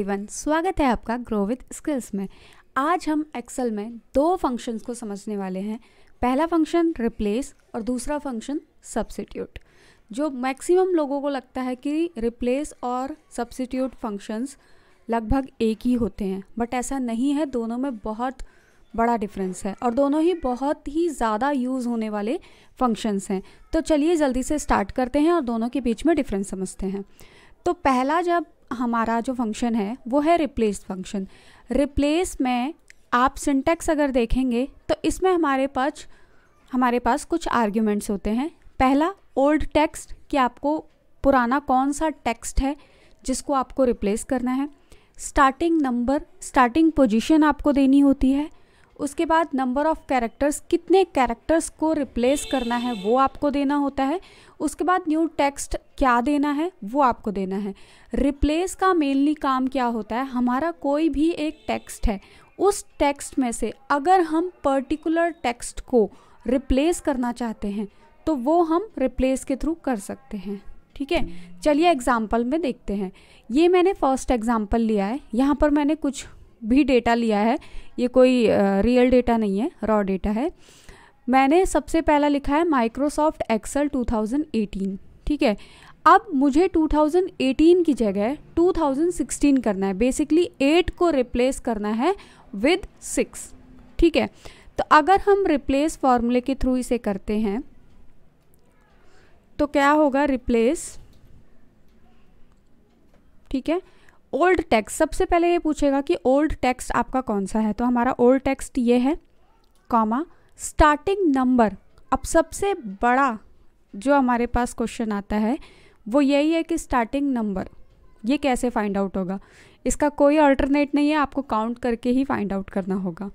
everyone स्वागत है आपका ग्रो विद स्किल्स में आज हम एक्सेल में दो फंक्शंस को समझने वाले हैं पहला फंक्शन रिप्लेस और दूसरा फंक्शन सब्सिट्यूट जो मैक्सिमम लोगों को लगता है कि रिप्लेस और सब्सिट्यूट फंक्शंस लगभग एक ही होते हैं बट ऐसा नहीं है दोनों में बहुत बड़ा डिफरेंस है और दोनों ही बहुत ही ज़्यादा यूज़ होने वाले फंक्शंस हैं तो चलिए जल्दी से स्टार्ट करते हैं और दोनों के बीच में डिफरेंस समझते हैं तो पहला जब हमारा जो फंक्शन है वो है रिप्लेस फंक्शन रिप्लेस में आप सिंटेक्स अगर देखेंगे तो इसमें हमारे पास हमारे पास कुछ आर्ग्यूमेंट्स होते हैं पहला ओल्ड टेक्स्ट कि आपको पुराना कौन सा टेक्स्ट है जिसको आपको रिप्लेस करना है स्टार्टिंग नंबर स्टार्टिंग पोजीशन आपको देनी होती है उसके बाद नंबर ऑफ़ कैरेक्टर्स कितने कैरेक्टर्स को रिप्लेस करना है वो आपको देना होता है उसके बाद न्यू टेक्स्ट क्या देना है वो आपको देना है रिप्लेस का मेनली काम क्या होता है हमारा कोई भी एक टेक्स्ट है उस टेक्स्ट में से अगर हम पर्टिकुलर टेक्स्ट को रिप्लेस करना चाहते हैं तो वो हम रिप्लेस के थ्रू कर सकते हैं ठीक है चलिए एग्जाम्पल में देखते हैं ये मैंने फर्स्ट एग्जाम्पल लिया है यहाँ पर मैंने कुछ भी डेटा लिया है ये कोई रियल डेटा नहीं है रॉ डेटा है मैंने सबसे पहला लिखा है माइक्रोसॉफ्ट एक्सेल 2018 ठीक है अब मुझे 2018 की जगह 2016 करना है बेसिकली 8 को रिप्लेस करना है विद 6 ठीक है तो अगर हम रिप्लेस फॉर्मूले के थ्रू इसे करते हैं तो क्या होगा रिप्लेस ठीक है ओल्ड टेक्स्ट सबसे पहले ये पूछेगा कि ओल्ड टेक्स्ट आपका कौन सा है तो हमारा ओल्ड टेक्स्ट ये है कॉमा स्टार्टिंग नंबर अब सबसे बड़ा जो हमारे पास क्वेश्चन आता है वो यही है कि स्टार्टिंग नंबर ये कैसे फाइंड आउट होगा इसका कोई अल्टरनेट नहीं है आपको काउंट करके ही फाइंड आउट करना होगा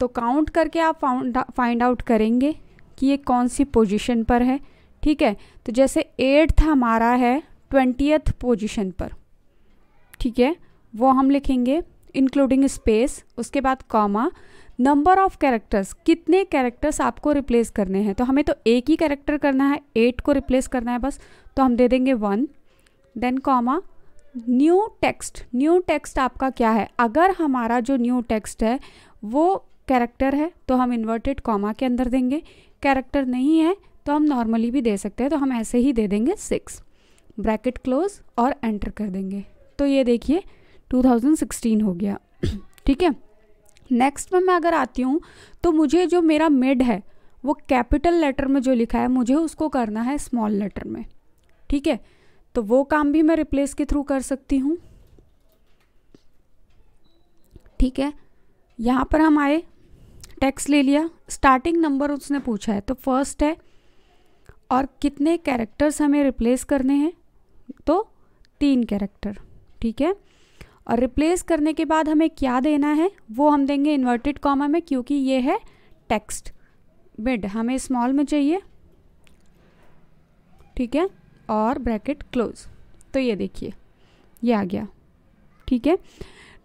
तो काउंट करके आप फाउंड फाइंड आउट करेंगे कि ये कौन सी पोजीशन पर है ठीक है तो जैसे एट्थ हमारा है ट्वेंटियथ पोजीशन पर ठीक है वो हम लिखेंगे इंक्लूडिंग स्पेस उसके बाद कॉमा नंबर ऑफ कैरेक्टर्स कितने कैरेक्टर्स आपको रिप्लेस करने हैं तो हमें तो एक ही कैरेक्टर करना है एट को रिप्लेस करना है बस तो हम दे देंगे one then comma new text new text आपका क्या है अगर हमारा जो न्यू टेक्स्ट है वो कैरेक्टर है तो हम इन्वर्टेड कॉमा के अंदर देंगे कैरेक्टर नहीं है तो हम नॉर्मली भी दे सकते हैं तो हम ऐसे ही दे देंगे सिक्स ब्रैकेट क्लोज और एंटर कर देंगे तो ये देखिए 2016 हो गया ठीक है नेक्स्ट में मैं अगर आती हूँ तो मुझे जो मेरा मिड है वो कैपिटल लेटर में जो लिखा है मुझे उसको करना है स्मॉल लेटर में ठीक है तो वो काम भी मैं रिप्लेस के थ्रू कर सकती हूँ ठीक है यहाँ पर हम आए टेक्स्ट ले लिया स्टार्टिंग नंबर उसने पूछा है तो फर्स्ट है और कितने कैरेक्टर्स हमें रिप्लेस करने हैं तो तीन कैरेक्टर ठीक है और रिप्लेस करने के बाद हमें क्या देना है वो हम देंगे इन्वर्टेड कॉमा में क्योंकि ये है टेक्स्ट बिड हमें स्मॉल में चाहिए ठीक है और ब्रैकेट क्लोज तो ये देखिए ये आ गया ठीक है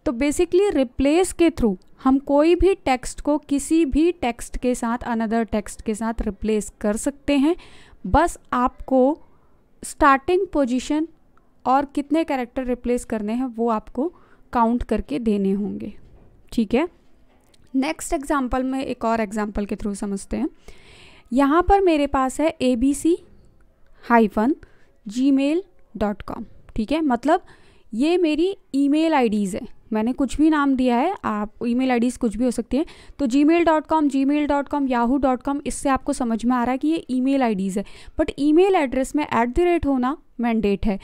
तो बेसिकली रिप्लेस के थ्रू हम कोई भी टेक्स्ट को किसी भी टेक्स्ट के साथ अनदर टेक्स्ट के साथ रिप्लेस कर सकते हैं बस आपको स्टार्टिंग पोजीशन और कितने कैरेक्टर रिप्लेस करने हैं वो आपको काउंट करके देने होंगे ठीक है नेक्स्ट एग्जाम्पल में एक और एग्जाम्पल के थ्रू समझते हैं यहाँ पर मेरे पास है A B C hyphen gmail dot com ठीक है मतलब ये मेरी ईमेल आईडीज़ है मैंने कुछ भी नाम दिया है आप ईमेल आईडीज़ कुछ भी हो सकती है तो gmail dot com gmail dot com Yahoo dot com इससे आपको समझ में आ रहा है कि ये ई मेल आई है बट ई मेल एड्रेस में एट द रेट होना मैंडेट है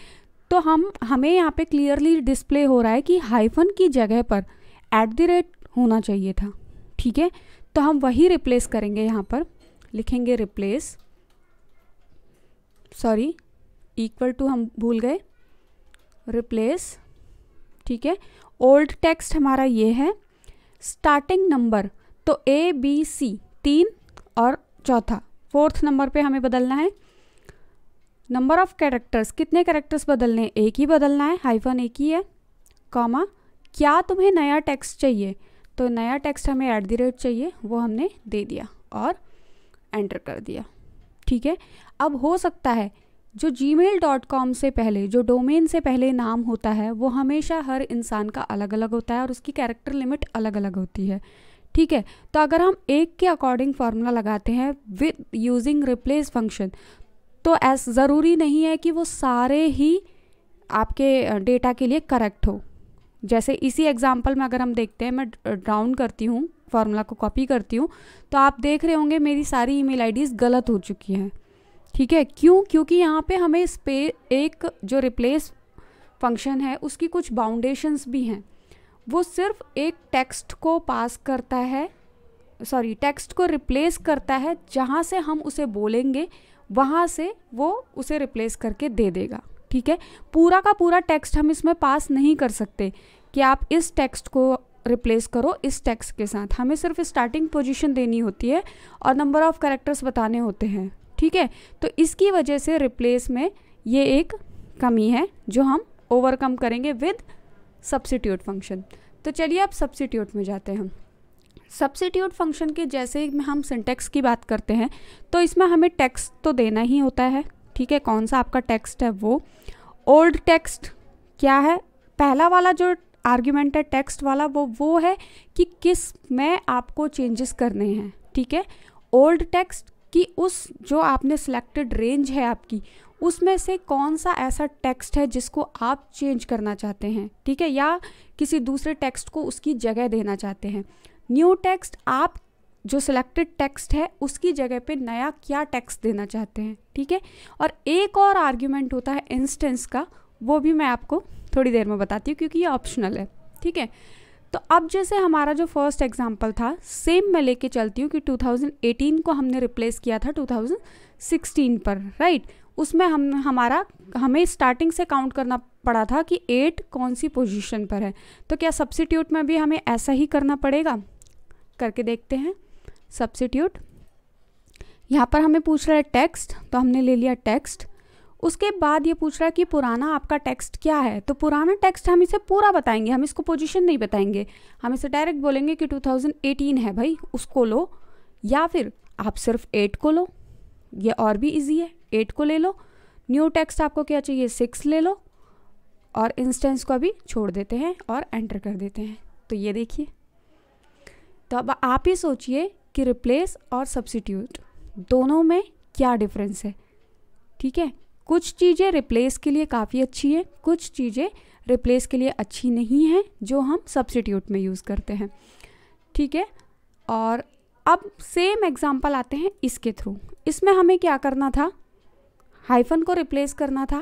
तो हम हमें यहाँ पे क्लियरली डिस्प्ले हो रहा है कि हाइफन की जगह पर एट द रेट होना चाहिए था ठीक है तो हम वही रिप्लेस करेंगे यहाँ पर लिखेंगे रिप्लेस सॉरी इक्वल टू हम भूल गए रिप्लेस ठीक है ओल्ड टेक्स्ट हमारा ये है स्टार्टिंग नंबर तो ए बी सी तीन और चौथा फोर्थ नंबर पे हमें बदलना है नंबर ऑफ कैरेक्टर्स कितने कैरेक्टर्स बदलने एक ही बदलना है हाइफन एक ही है कॉमा क्या तुम्हें नया टेक्स्ट चाहिए तो नया टेक्स्ट हमें एट दी रेट चाहिए वो हमने दे दिया और एंटर कर दिया ठीक है अब हो सकता है जो जी मेल डॉट कॉम से पहले जो डोमेन से पहले नाम होता है वो हमेशा हर इंसान का अलग अलग होता है और उसकी कैरेक्टर लिमिट अलग अलग होती है ठीक है तो अगर हम एक के अकॉर्डिंग फार्मूला लगाते हैं विद यूजिंग रिप्लेस फंक्शन तो ऐसा ज़रूरी नहीं है कि वो सारे ही आपके डेटा के लिए करेक्ट हो जैसे इसी एग्जाम्पल में अगर हम देखते हैं मैं डाउन करती हूँ फार्मूला को कॉपी करती हूँ तो आप देख रहे होंगे मेरी सारी ईमेल आईडीज़ गलत हो चुकी हैं ठीक है क्यों क्योंकि यहाँ पे हमें स्पे एक जो रिप्लेस फंक्शन है उसकी कुछ बाउंडेशंस भी हैं वो सिर्फ एक टेक्स्ट को पास करता है सॉरी टेक्स्ट को रिप्लेस करता है जहाँ से हम उसे बोलेंगे वहाँ से वो उसे रिप्लेस करके दे देगा ठीक है पूरा का पूरा टेक्स्ट हम इसमें पास नहीं कर सकते कि आप इस टेक्स्ट को रिप्लेस करो इस टेक्स्ट के साथ हमें सिर्फ स्टार्टिंग पोजीशन देनी होती है और नंबर ऑफ़ करेक्टर्स बताने होते हैं ठीक है तो इसकी वजह से रिप्लेस में ये एक कमी है जो हम ओवरकम करेंगे विद सब्सिट्यूट फंक्शन तो चलिए अब सब्सिट्यूट में जाते हैं हम सब्सिट्यूट फंक्शन के जैसे हम सिंटेक्स की बात करते हैं तो इसमें हमें टेक्स्ट तो देना ही होता है ठीक है कौन सा आपका टेक्स्ट है वो ओल्ड टेक्स्ट क्या है पहला वाला जो आर्ग्यूमेंट है टेक्स्ट वाला वो वो है कि किस में आपको चेंजेस करने हैं ठीक है ओल्ड टेक्स्ट कि उस जो आपने सिलेक्टेड रेंज है आपकी उसमें से कौन सा ऐसा टेक्स्ट है जिसको आप चेंज करना चाहते हैं ठीक है या किसी दूसरे टेक्स्ट को उसकी जगह देना चाहते हैं न्यू टेक्स्ट आप जो सिलेक्टेड टेक्स्ट है उसकी जगह पे नया क्या टेक्स्ट देना चाहते हैं ठीक है और एक और आर्ग्यूमेंट होता है इंस्टेंस का वो भी मैं आपको थोड़ी देर में बताती हूँ क्योंकि ये ऑप्शनल है ठीक है तो अब जैसे हमारा जो फर्स्ट एग्जाम्पल था सेम मैं लेके चलती हूँ कि 2018 को हमने रिप्लेस किया था 2016 पर राइट उसमें हम हमारा हमें स्टार्टिंग से काउंट करना पड़ा था कि एट कौन सी पोजीशन पर है तो क्या सब्सिट्यूट में भी हमें ऐसा ही करना पड़ेगा करके देखते हैं सब्सिट्यूट यहाँ पर हमें पूछ रहा है टेक्स्ट तो हमने ले लिया टेक्स्ट उसके बाद ये पूछ रहा है कि पुराना आपका टेक्स्ट क्या है तो पुराना टेक्स्ट हम इसे पूरा बताएंगे हम इसको पोजीशन नहीं बताएंगे हम इसे डायरेक्ट बोलेंगे कि 2018 है भाई उसको लो या फिर आप सिर्फ एट को लो ये और भी इजी है एट को ले लो न्यू टेक्स्ट आपको क्या चाहिए सिक्स ले लो और इंस्टेंस को अभी छोड़ देते हैं और एंटर कर देते हैं तो ये देखिए तो अब आप ही सोचिए कि रिप्लेस और सब्सिट्यूट दोनों में क्या डिफरेंस है ठीक है कुछ चीज़ें रिप्लेस के लिए काफ़ी अच्छी है कुछ चीज़ें रिप्लेस के लिए अच्छी नहीं हैं जो हम सब्सिट्यूट में यूज़ करते हैं ठीक है और अब सेम एग्जाम्पल आते हैं इसके थ्रू इसमें हमें क्या करना था हाइफन को रिप्लेस करना था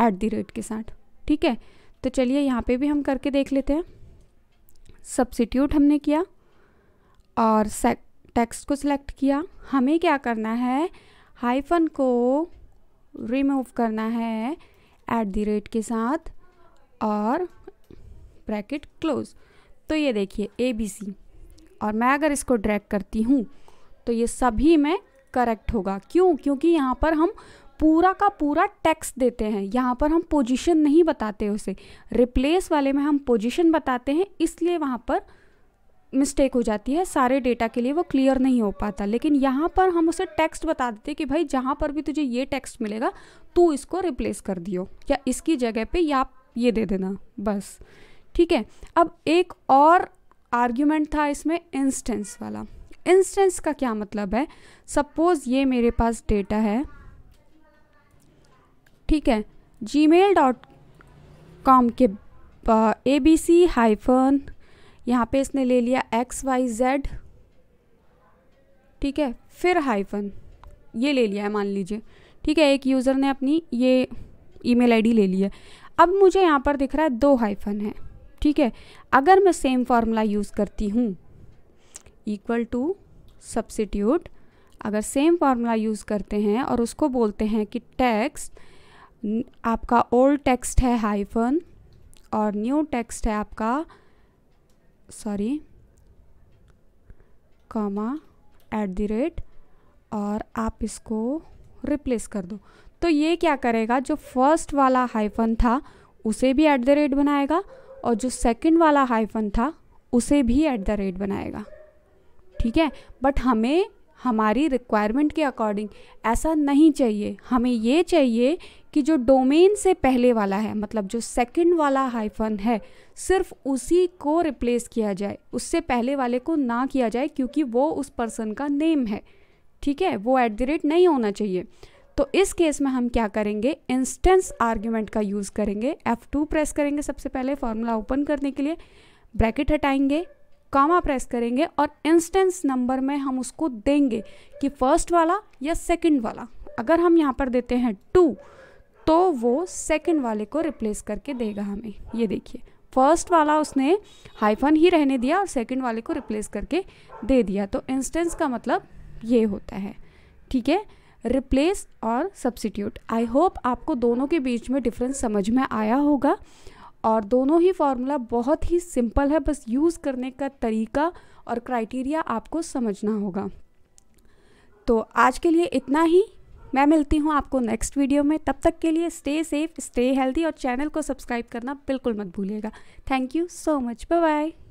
एट दी रेट के साथ ठीक है तो चलिए यहाँ पे भी हम करके देख लेते हैं सब्सिट्यूट हमने किया और टेक्स्ट को सिलेक्ट किया हमें क्या करना है हाइफन को रिमूव करना है एट दी रेट के साथ और ब्रैकेट क्लोज तो ये देखिए ए बी सी और मैं अगर इसको ड्रैग करती हूँ तो ये सभी में करेक्ट होगा क्यों क्योंकि यहाँ पर हम पूरा का पूरा टैक्स देते हैं यहाँ पर हम पोजीशन नहीं बताते उसे रिप्लेस वाले में हम पोजीशन बताते हैं इसलिए वहाँ पर मिस्टेक हो जाती है सारे डेटा के लिए वो क्लियर नहीं हो पाता लेकिन यहाँ पर हम उसे टेक्स्ट बता देते कि भाई जहाँ पर भी तुझे ये टेक्स्ट मिलेगा तू इसको रिप्लेस कर दियो या इसकी जगह पे या ये दे देना बस ठीक है अब एक और आर्ग्यूमेंट था इसमें इंस्टेंस वाला इंस्टेंस का क्या मतलब है सपोज ये मेरे पास डेटा है ठीक है जी मेल डॉट कॉम के ए बी सी हाइफन यहाँ पे इसने ले लिया एक्स वाई जेड ठीक है फिर हाइफन ये ले लिया है मान लीजिए ठीक है एक यूज़र ने अपनी ये ईमेल आईडी ले ली है अब मुझे यहाँ पर दिख रहा है दो हाइफन है ठीक है अगर मैं सेम फार्मूला यूज़ करती हूँ इक्वल टू सब्सिट्यूट अगर सेम फार्मूला यूज़ करते हैं और उसको बोलते हैं कि टेक्स्ट आपका ओल्ड टेक्स्ट है हाइफन और न्यू टेक्स्ट है आपका sorry comma at the rate और आप इसको रिप्लेस कर दो तो ये क्या करेगा जो फर्स्ट वाला हाइफन था उसे भी एट द रेट बनाएगा और जो सेकंड वाला हाइफन था उसे भी एट द रेट बनाएगा ठीक है बट हमें हमारी रिक्वायरमेंट के अकॉर्डिंग ऐसा नहीं चाहिए हमें ये चाहिए कि जो डोमेन से पहले वाला है मतलब जो सेकंड वाला हाइफन है सिर्फ उसी को रिप्लेस किया जाए उससे पहले वाले को ना किया जाए क्योंकि वो उस पर्सन का नेम है ठीक है वो एट द रेट नहीं होना चाहिए तो इस केस में हम क्या करेंगे इंस्टेंस आर्ग्यूमेंट का यूज़ करेंगे F2 प्रेस करेंगे सबसे पहले फार्मूला ओपन करने के लिए ब्रैकेट हटाएंगे कामा प्रेस करेंगे और इंस्टेंस नंबर में हम उसको देंगे कि फर्स्ट वाला या सेकंड वाला अगर हम यहाँ पर देते हैं टू तो वो सेकंड वाले को रिप्लेस करके देगा हमें ये देखिए फर्स्ट वाला उसने हाइफन ही रहने दिया और सेकंड वाले को रिप्लेस करके दे दिया तो इंस्टेंस का मतलब ये होता है ठीक है रिप्लेस और सब्सिट्यूट आई होप आपको दोनों के बीच में डिफरेंस समझ में आया होगा और दोनों ही फार्मूला बहुत ही सिंपल है बस यूज़ करने का तरीका और क्राइटेरिया आपको समझना होगा तो आज के लिए इतना ही मैं मिलती हूँ आपको नेक्स्ट वीडियो में तब तक के लिए स्टे सेफ स्टे हेल्दी और चैनल को सब्सक्राइब करना बिल्कुल मत भूलिएगा thank you so much bye bye